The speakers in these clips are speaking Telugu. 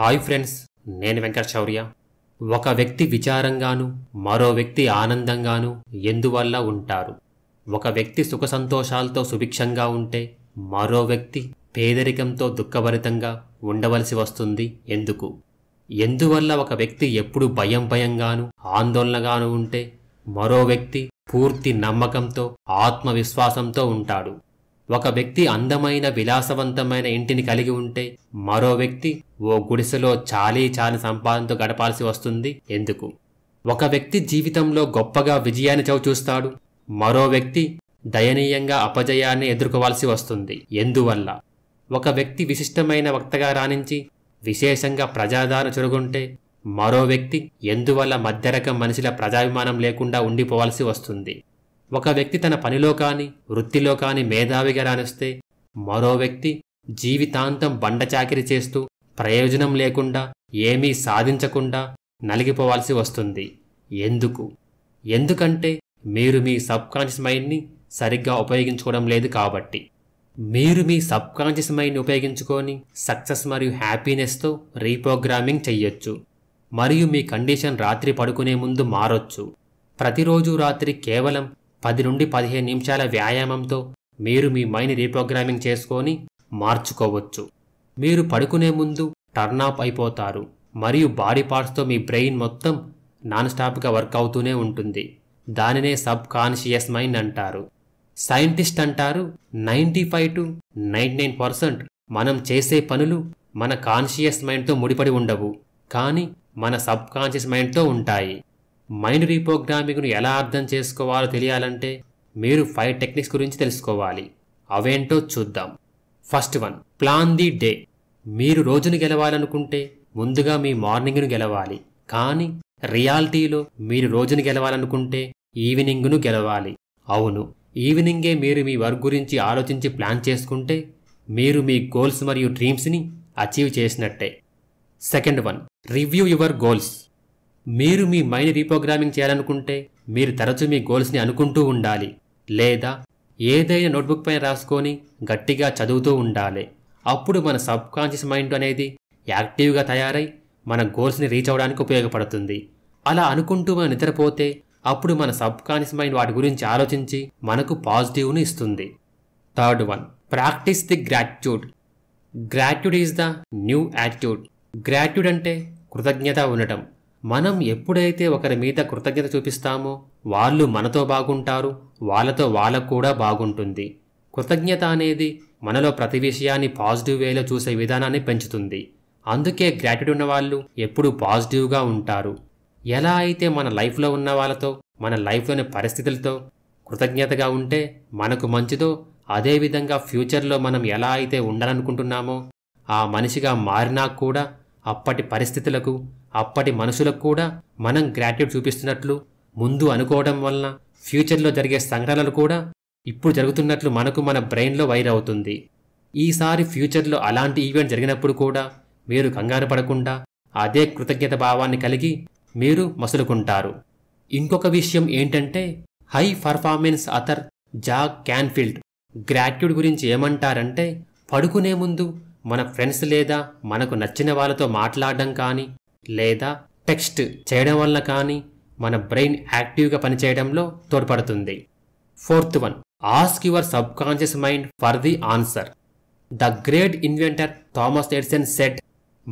హాయ్ ఫ్రెండ్స్ నేను వెంకట శౌర్య ఒక వ్యక్తి విచారంగాను మరో వ్యక్తి ఆనందంగాను ఎందువల్ల ఉంటారు ఒక వ్యక్తి సుఖ సంతోషాలతో సుభిక్షంగా ఉంటే మరో వ్యక్తి పేదరికంతో దుఃఖభరితంగా ఉండవలసి వస్తుంది ఎందుకు ఎందువల్ల ఒక వ్యక్తి ఎప్పుడు భయం భయంగాను ఆందోళనగాను ఉంటే మరో వ్యక్తి పూర్తి నమ్మకంతో ఆత్మవిశ్వాసంతో ఉంటాడు ఒక వ్యక్తి అందమైన విలాసవంతమైన ఇంటిని కలిగి ఉంటే మరో వ్యక్తి ఓ గుడిసెలో చాలీ చాలి సంపాదనతో గడపాల్సి వస్తుంది ఎందుకు ఒక వ్యక్తి జీవితంలో గొప్పగా విజయాన్ని చవిచూస్తాడు మరో వ్యక్తి దయనీయంగా అపజయాన్ని ఎదుర్కోవాల్సి వస్తుంది ఎందువల్ల ఒక వ్యక్తి విశిష్టమైన వక్తగా రాణించి విశేషంగా ప్రజాదారణ చురుగుంటే మరో వ్యక్తి ఎందువల్ల మధ్యరకం మనిషిల ప్రజాభిమానం లేకుండా ఉండిపోవాల్సి వస్తుంది ఒక వ్యక్తి తన పనిలో కానీ వృత్తిలో కానీ మేధావిగా రానిస్తే మరో వ్యక్తి జీవితాంతం బండచాకిరి చేస్తూ ప్రయోజనం లేకుండా ఏమీ సాధించకుండా నలిగిపోవాల్సి వస్తుంది ఎందుకు ఎందుకంటే మీరు మీ సబ్కాన్షియస్ మైండ్ని సరిగ్గా ఉపయోగించుకోవడం లేదు కాబట్టి మీరు మీ సబ్కాన్షియస్ మైండ్ని ఉపయోగించుకొని సక్సెస్ మరియు హ్యాపీనెస్తో రీప్రోగ్రామింగ్ చెయ్యొచ్చు మరియు మీ కండిషన్ రాత్రి పడుకునే ముందు మారొచ్చు ప్రతిరోజు రాత్రి కేవలం పది నుండి పదిహేను నిమిషాల వ్యాయామంతో మీరు మీ మైండ్ రీప్రోగ్రామింగ్ చేసుకొని మార్చుకోవచ్చు మీరు పడుకునే ముందు టర్న్ ఆఫ్ అయిపోతారు మరియు బాడీ పార్ట్స్తో మీ బ్రెయిన్ మొత్తం నాన్ స్టాప్గా వర్క్ అవుతూనే ఉంటుంది దానినే సబ్ కాన్షియస్ మైండ్ అంటారు సైంటిస్ట్ అంటారు ninety five to ninety nine percent మనం చేసే పనులు మన కాన్షియస్ మైండ్తో ముడిపడి ఉండవు కానీ మన సబ్ కాన్షియస్ మైండ్తో ఉంటాయి మైండ్ రీప్రోగ్రామింగ్ను ఎలా అర్థం చేసుకోవాలో తెలియాలంటే మీరు ఫైవ్ టెక్నిక్స్ గురించి తెలుసుకోవాలి అవేంటో చూద్దాం first one plan the day మీరు రోజును గెలవాలనుకుంటే ముందుగా మీ మార్నింగ్ను గెలవాలి కానీ రియాలిటీలో మీరు రోజును గెలవాలనుకుంటే ఈవినింగ్ను గెలవాలి అవును ఈవినింగే మీరు మీ వర్క్ గురించి ఆలోచించి ప్లాన్ చేసుకుంటే మీరు మీ గోల్స్ మరియు డ్రీమ్స్ని అచీవ్ చేసినట్టే second one review your goals మీరు మీ మైండ్ రీప్రోగ్రామింగ్ చేయాలనుకుంటే మీరు తరచూ మీ గోల్స్ని అనుకుంటూ ఉండాలి లేదా ఏదైనా నోట్బుక్ పైన రాసుకొని గట్టిగా చదువుతూ ఉండాలి అప్పుడు మన సబ్ కాన్షియస్ మైండ్ అనేది యాక్టివ్గా తయారై మన గోల్స్ని రీచ్ అవ్వడానికి ఉపయోగపడుతుంది అలా అనుకుంటూ మనం నిద్రపోతే అప్పుడు మన సబ్ కాన్షియస్ మైండ్ వాటి గురించి ఆలోచించి మనకు పాజిటివ్ని ఇస్తుంది third one practice the gratitude gratitude is the new attitude gratitude అంటే కృతజ్ఞత ఉండటం మనం ఎప్పుడైతే ఒకరి మీద కృతజ్ఞత చూపిస్తామో వాళ్ళు మనతో బాగుంటారు వాళ్ళతో వాళ్ళకు కూడా బాగుంటుంది కృతజ్ఞత అనేది మనలో ప్రతి విషయాన్ని పాజిటివ్ వేలో చూసే విధానాన్ని పెంచుతుంది అందుకే గ్రాటిట్యూడ్ ఉన్న వాళ్ళు ఎప్పుడూ పాజిటివ్గా ఉంటారు ఎలా అయితే మన లైఫ్లో ఉన్న వాళ్ళతో మన లైఫ్లోని పరిస్థితులతో కృతజ్ఞతగా ఉంటే మనకు మంచిదో అదేవిధంగా ఫ్యూచర్లో మనం ఎలా అయితే ఉండాలనుకుంటున్నామో ఆ మనిషిగా మారినా కూడా అప్పటి పరిస్థితులకు అప్పటి మనసులకు కూడా మనం గ్రాట్యూడ్ చూపిస్తున్నట్లు ముందు అనుకోవడం వలన ఫ్యూచర్లో జరిగే సంఘటనలు కూడా ఇప్పుడు జరుగుతున్నట్లు మనకు మన బ్రెయిన్లో వైర్ అవుతుంది ఈసారి ఫ్యూచర్లో అలాంటి ఈవెంట్ జరిగినప్పుడు కూడా మీరు కంగారు పడకుండా అదే కృతజ్ఞత భావాన్ని కలిగి మీరు మసులుకుంటారు ఇంకొక విషయం ఏంటంటే హై పర్ఫార్మెన్స్ అథర్ జా క్యాన్ఫీల్డ్ గ్రాట్యూడ్ గురించి ఏమంటారంటే పడుకునే ముందు మన ఫ్రెండ్స్ లేదా మనకు నచ్చిన వాళ్ళతో మాట్లాడడం కానీ లేదా టెక్స్ట్ చేయడం వల్ల కానీ మన బ్రెయిన్ యాక్టివ్గా పనిచేయడంలో తోడ్పడుతుంది fourth one ask your subconscious mind for the answer the great inventor Thomas Edison said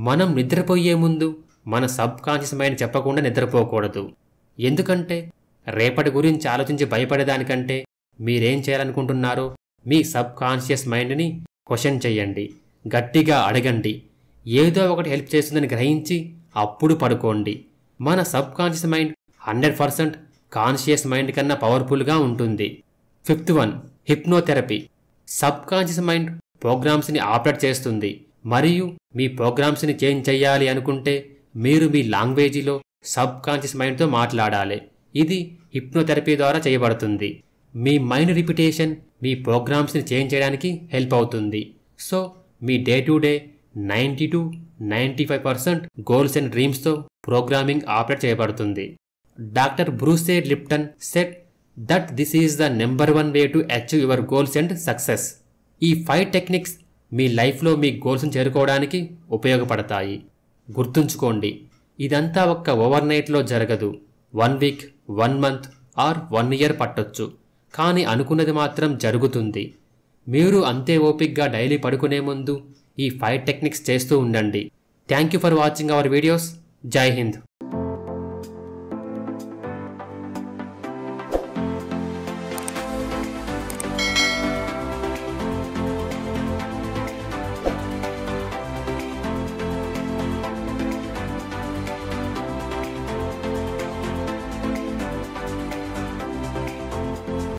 మనం నిద్రపోయే ముందు మన సబ్ కాన్షియస్ మైండ్ చెప్పకుండా నిద్రపోకూడదు ఎందుకంటే రేపటి గురించి ఆలోచించి భయపడేదానికంటే మీరేం చేయాలనుకుంటున్నారో మీ సబ్ కాన్షియస్ మైండ్ని క్వశ్చన్ చేయండి గట్టిగా అడగండి ఏదో ఒకటి హెల్ప్ చేస్తుందని గ్రహించి అప్పుడు పడుకోండి మన subconscious mind hundred percent conscious mind కన్నా పవర్ఫుల్గా ఉంటుంది fifth one hypnotherapy subconscious mind ప్రోగ్రామ్స్ని ఆపరేట్ చేస్తుంది మరియు మీ ప్రోగ్రామ్స్ని చేంజ్ చేయాలి అనుకుంటే మీరు మీ లాంగ్వేజీలో సబ్ కాన్షియస్ మైండ్తో మాట్లాడాలి ఇది హిప్నోథెరపీ ద్వారా చేయబడుతుంది మీ మైండ్ రిపిటేషన్ మీ ప్రోగ్రామ్స్ని చేంజ్ చేయడానికి హెల్ప్ అవుతుంది సో మీ day to day ninety to ninety five percent goals and డ్రీమ్స్తో ప్రోగ్రామింగ్ ఆపరేట్ చేయబడుతుంది doctor Bruce Lipton said that this is the number one way to achieve your goals and success ఈ ఫైవ్ టెక్నిక్స్ మీ లైఫ్లో మీ గోల్స్ని చేరుకోవడానికి ఉపయోగపడతాయి గుర్తుంచుకోండి ఇదంతా ఒక్క ఓవర్ నైట్లో జరగదు one week one month or one year పట్టొచ్చు కానీ అనుకున్నది మాత్రం జరుగుతుంది మీరు అంతే ఓపిక్గా డైలీ పడుకునే ముందు ఈ ఫైవ్ టెక్నిక్స్ చేస్తూ ఉండండి thank you for watching our videos Jai Hind